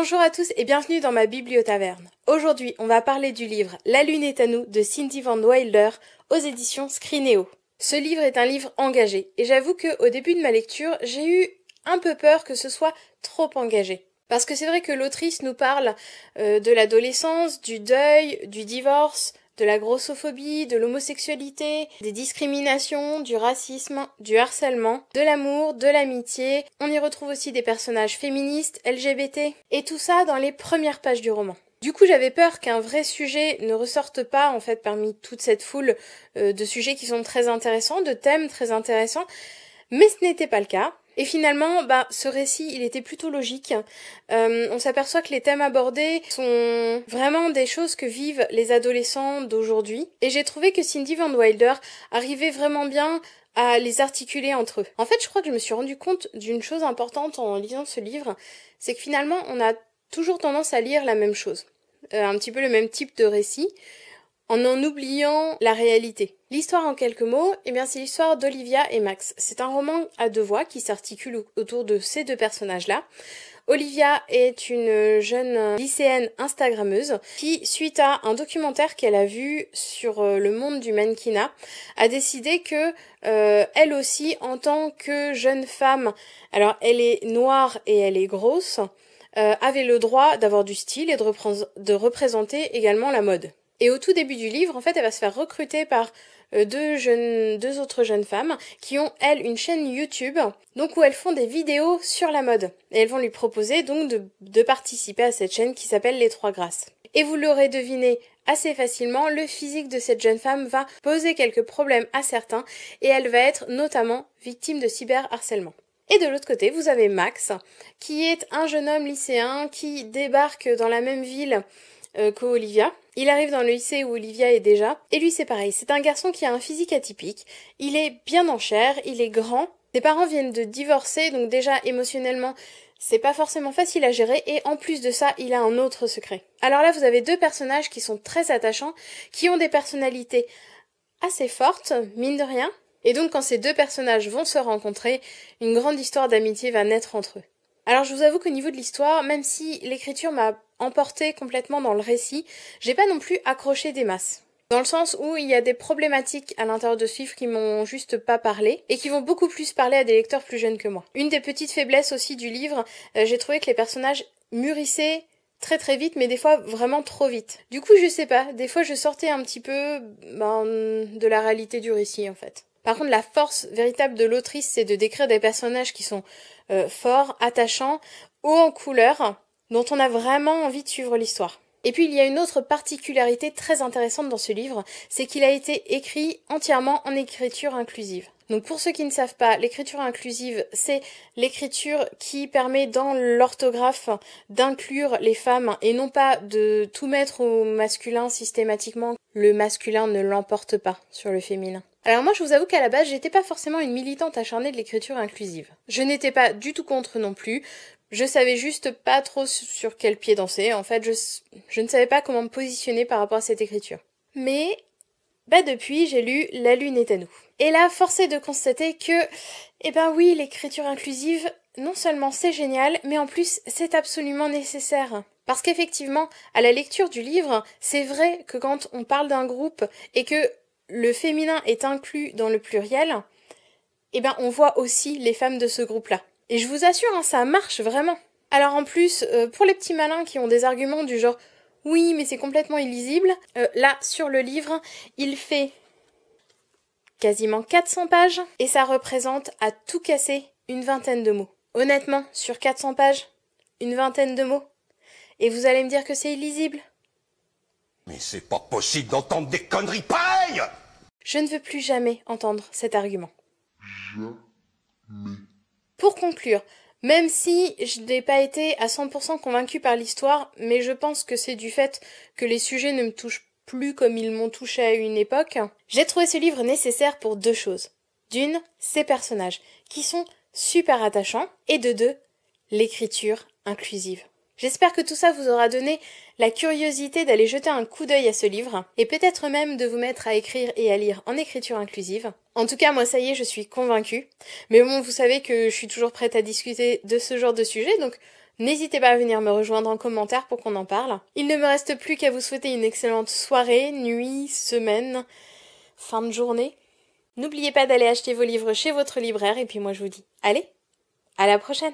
Bonjour à tous et bienvenue dans ma bibliotaverne. Aujourd'hui, on va parler du livre La Lune est à nous de Cindy Van Wilder aux éditions Scrineo. Ce livre est un livre engagé et j'avoue que au début de ma lecture, j'ai eu un peu peur que ce soit trop engagé. Parce que c'est vrai que l'autrice nous parle euh, de l'adolescence, du deuil, du divorce, de la grossophobie, de l'homosexualité, des discriminations, du racisme, du harcèlement, de l'amour, de l'amitié. On y retrouve aussi des personnages féministes, LGBT, et tout ça dans les premières pages du roman. Du coup, j'avais peur qu'un vrai sujet ne ressorte pas, en fait, parmi toute cette foule euh, de sujets qui sont très intéressants, de thèmes très intéressants, mais ce n'était pas le cas. Et finalement, bah, ce récit, il était plutôt logique. Euh, on s'aperçoit que les thèmes abordés sont vraiment des choses que vivent les adolescents d'aujourd'hui. Et j'ai trouvé que Cindy Van Wilder arrivait vraiment bien à les articuler entre eux. En fait, je crois que je me suis rendu compte d'une chose importante en lisant ce livre, c'est que finalement, on a toujours tendance à lire la même chose. Euh, un petit peu le même type de récit, en en oubliant la réalité. L'histoire en quelques mots, eh bien c'est l'histoire d'Olivia et Max. C'est un roman à deux voix qui s'articule autour de ces deux personnages-là. Olivia est une jeune lycéenne instagrammeuse qui, suite à un documentaire qu'elle a vu sur euh, le monde du mannequinat, a décidé que euh, elle aussi, en tant que jeune femme, alors elle est noire et elle est grosse, euh, avait le droit d'avoir du style et de, de représenter également la mode. Et au tout début du livre, en fait, elle va se faire recruter par euh, deux jeunes, deux autres jeunes femmes qui ont elles une chaîne YouTube, donc où elles font des vidéos sur la mode. Et elles vont lui proposer donc de, de participer à cette chaîne qui s'appelle Les Trois Grâces. Et vous l'aurez deviné assez facilement, le physique de cette jeune femme va poser quelques problèmes à certains et elle va être notamment victime de cyberharcèlement. Et de l'autre côté, vous avez Max, qui est un jeune homme lycéen qui débarque dans la même ville euh, Olivia. Il arrive dans le lycée où Olivia est déjà, et lui c'est pareil, c'est un garçon qui a un physique atypique, il est bien en chair, il est grand, ses parents viennent de divorcer, donc déjà émotionnellement c'est pas forcément facile à gérer et en plus de ça, il a un autre secret. Alors là, vous avez deux personnages qui sont très attachants, qui ont des personnalités assez fortes, mine de rien. Et donc quand ces deux personnages vont se rencontrer, une grande histoire d'amitié va naître entre eux. Alors je vous avoue qu'au niveau de l'histoire, même si l'écriture m'a emporté complètement dans le récit, j'ai pas non plus accroché des masses. Dans le sens où il y a des problématiques à l'intérieur de ce livre qui m'ont juste pas parlé et qui vont beaucoup plus parler à des lecteurs plus jeunes que moi. Une des petites faiblesses aussi du livre, euh, j'ai trouvé que les personnages mûrissaient très très vite, mais des fois vraiment trop vite. Du coup, je sais pas, des fois je sortais un petit peu ben, de la réalité du récit en fait. Par contre, la force véritable de l'autrice, c'est de décrire des personnages qui sont euh, forts, attachants, hauts en couleur, dont on a vraiment envie de suivre l'histoire. Et puis il y a une autre particularité très intéressante dans ce livre, c'est qu'il a été écrit entièrement en écriture inclusive. Donc pour ceux qui ne savent pas, l'écriture inclusive, c'est l'écriture qui permet dans l'orthographe d'inclure les femmes et non pas de tout mettre au masculin systématiquement. Le masculin ne l'emporte pas sur le féminin. Alors moi, je vous avoue qu'à la base, j'étais pas forcément une militante acharnée de l'écriture inclusive. Je n'étais pas du tout contre non plus. Je savais juste pas trop sur quel pied danser. En fait, je, je ne savais pas comment me positionner par rapport à cette écriture. Mais, bah depuis, j'ai lu La Lune est à nous. Et là, force est de constater que, eh ben oui, l'écriture inclusive, non seulement c'est génial, mais en plus c'est absolument nécessaire. Parce qu'effectivement, à la lecture du livre, c'est vrai que quand on parle d'un groupe et que le féminin est inclus dans le pluriel, eh ben on voit aussi les femmes de ce groupe-là. Et je vous assure, hein, ça marche vraiment. Alors en plus, euh, pour les petits malins qui ont des arguments du genre oui, mais c'est complètement illisible, euh, là sur le livre, il fait quasiment 400 pages et ça représente à tout casser une vingtaine de mots. Honnêtement, sur 400 pages, une vingtaine de mots. Et vous allez me dire que c'est illisible Mais c'est pas possible d'entendre des conneries pas je ne veux plus jamais entendre cet argument. Pour conclure, même si je n'ai pas été à 100% convaincu par l'histoire, mais je pense que c'est du fait que les sujets ne me touchent plus comme ils m'ont touché à une époque, j'ai trouvé ce livre nécessaire pour deux choses. D'une, ses personnages, qui sont super attachants, et de deux, l'écriture inclusive. J'espère que tout ça vous aura donné la curiosité d'aller jeter un coup d'œil à ce livre, et peut-être même de vous mettre à écrire et à lire en écriture inclusive. En tout cas, moi, ça y est, je suis convaincue. Mais bon, vous savez que je suis toujours prête à discuter de ce genre de sujet, donc n'hésitez pas à venir me rejoindre en commentaire pour qu'on en parle. Il ne me reste plus qu'à vous souhaiter une excellente soirée, nuit, semaine, fin de journée. N'oubliez pas d'aller acheter vos livres chez votre libraire, et puis moi, je vous dis, allez, à la prochaine